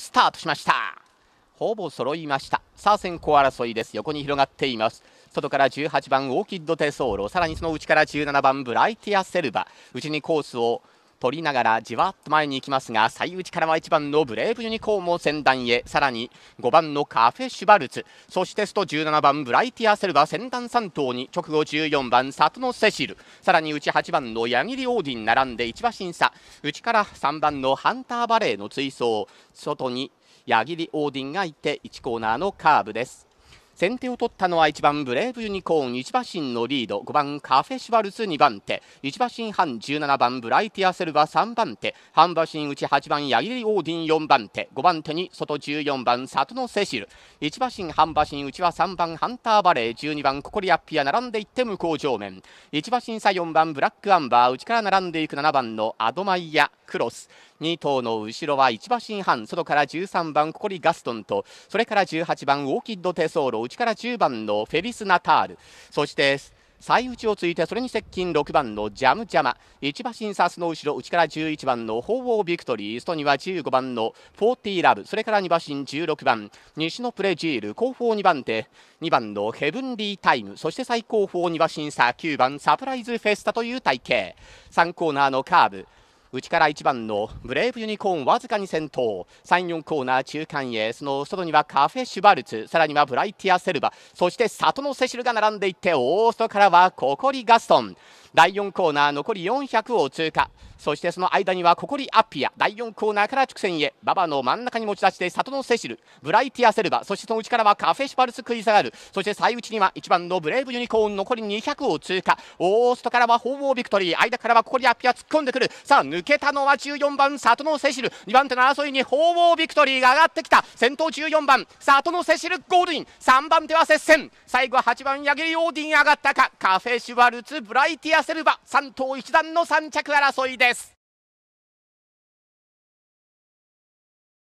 スタートしましたほぼ揃いましたさあ先行争いです横に広がっています外から18番オーキッド・テソーロさらにその内から17番ブライティア・セルバ内にコースを取りながらじわっと前に行きますが最内からは1番のブレイブユニコーンも先団へさらに5番のカフェ・シュバルツそしてスト17番ブライティア・セルバ先団3頭に直後14番里のセシルさらに内8番のヤギリ・オーディン並んで1馬審査内から3番のハンター・バレーの追走外にヤギリ・オーディンがいて1コーナーのカーブです。先手を取ったのは1番ブレーブユニコーン1馬身のリード5番カフェシュワルツ2番手1馬身半17番ブライティアセルバ3番手半馬身内8番ヤギリオーディン4番手5番手に外14番里のセシル1馬身半馬身内は3番ハンターバレー12番ココリアッピア並んでいって向こう上面1馬身差4番ブラックアンバー内から並んでいく7番のアドマイヤクロス2頭の後ろは1馬身半外から13番ココリガストンとそれから18番オーキッドテソーロ内から10番のフェリス・ナタールそして最内をついてそれに接近6番のジャムジャマ1馬身差その後ろ内から11番の鳳凰ビクトリーストには15番のフォーティーラブそれから2馬身16番西のプレジール後方2番手2番のヘブンリータイムそして最高峰2馬身差9番サプライズフェスタという体系3コーナーのカーブ内から1番のブレイブユニコーンわずかに先頭34コーナー中間へその外にはカフェ・シュバルツさらにはブライティア・セルバそして里のセシルが並んでいってオーストからはココリ・ガストン第4コーナー残り400を通過そしてその間にはココリ・アッピア第4コーナーから直線へ馬場の真ん中に持ち出して里のセシルブライティア・セルバそしてその内からはカフェ・シュパルス・食い下がる。そして最内には1番のブレイブ・ユニコーン残り200を通過オーストからはホームビクトリー間からはココリ・アッピア突っ込んでくるさあ抜けたのは14番里のセシル2番手の争いにホームビクトリーが上がってきた先頭14番里のセシルゴールイン3番手は接戦最後は8番ヤギリ・オーディン上がったかカフェ・シュワルツブライティア出せれ3頭1段の3着争いです